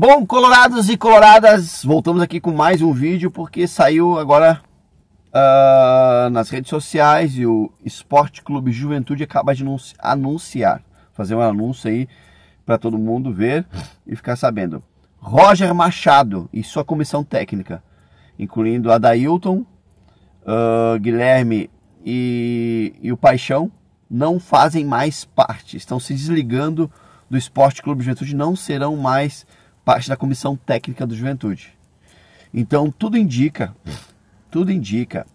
Bom, colorados e coloradas, voltamos aqui com mais um vídeo porque saiu agora uh, nas redes sociais e o Esporte Clube Juventude acaba de anunciar, fazer um anúncio aí para todo mundo ver e ficar sabendo. Roger Machado e sua comissão técnica, incluindo a uh, ah, Guilherme e, e o Paixão, não fazem mais parte, estão se desligando do Esporte Clube Juventude, não serão mais parte da comissão técnica do Juventude. Então tudo indica, tudo indica,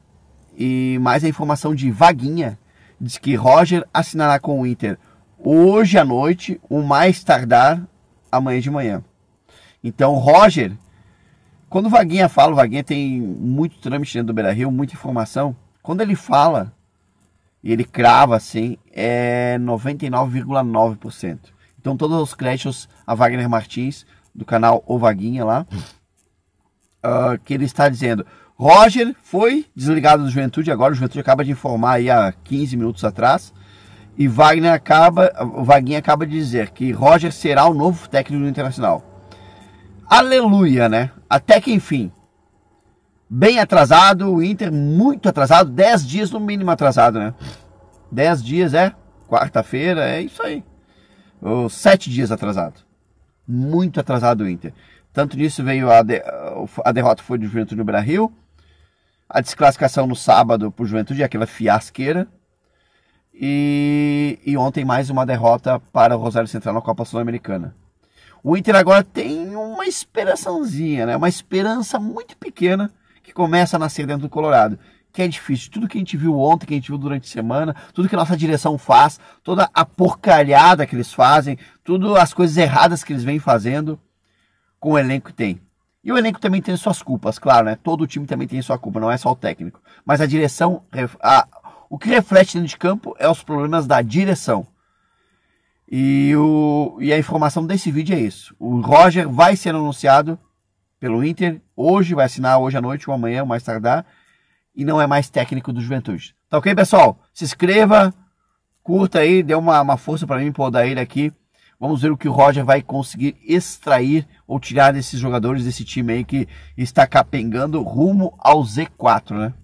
e mais a informação de Vaguinha, diz que Roger assinará com o Inter hoje à noite, o mais tardar amanhã de manhã. Então Roger, quando Vaguinha fala, o Vaguinha tem muito trâmite dentro do Beira Rio, muita informação, quando ele fala e ele crava assim, é 99,9%. Então todos os créditos a Wagner Martins, do canal O Vaguinha lá, uh, que ele está dizendo: Roger foi desligado do Juventude agora, o Juventude acaba de informar aí há 15 minutos atrás. E Wagner acaba, o Vaguinha acaba de dizer que Roger será o novo técnico do Internacional. Aleluia, né? Até que enfim. Bem atrasado, o Inter muito atrasado, 10 dias no mínimo atrasado, né? 10 dias é quarta-feira, é isso aí. Ou 7 dias atrasado muito atrasado o Inter. Tanto nisso veio a, de, a derrota foi do Juventude no Brasil, a desclassificação no sábado para o Juventude, aquela fiasqueira, e, e, ontem mais uma derrota para o Rosário Central na Copa Sul-Americana. O Inter agora tem uma esperançazinha, né? uma esperança muito pequena que começa a nascer dentro do Colorado que é difícil. Tudo que a gente viu ontem, que a gente viu durante a semana, tudo que a nossa direção faz, toda a porcalhada que eles fazem, tudo as coisas erradas que eles vêm fazendo, com o elenco que tem. E o elenco também tem suas culpas, claro, né? Todo time também tem sua culpa, não é só o técnico. Mas a direção, a, o que reflete dentro de campo é os problemas da direção. E, o, e a informação desse vídeo é isso. O Roger vai ser anunciado pelo Inter hoje, vai assinar hoje à noite ou amanhã, mais tardar e não é mais técnico do Juventude. Tá ok, pessoal? Se inscreva, curta aí, dê uma, uma força para mim pô, dar ele aqui. Vamos ver o que o Roger vai conseguir extrair ou tirar desses jogadores desse time aí que está capengando rumo ao Z4, né?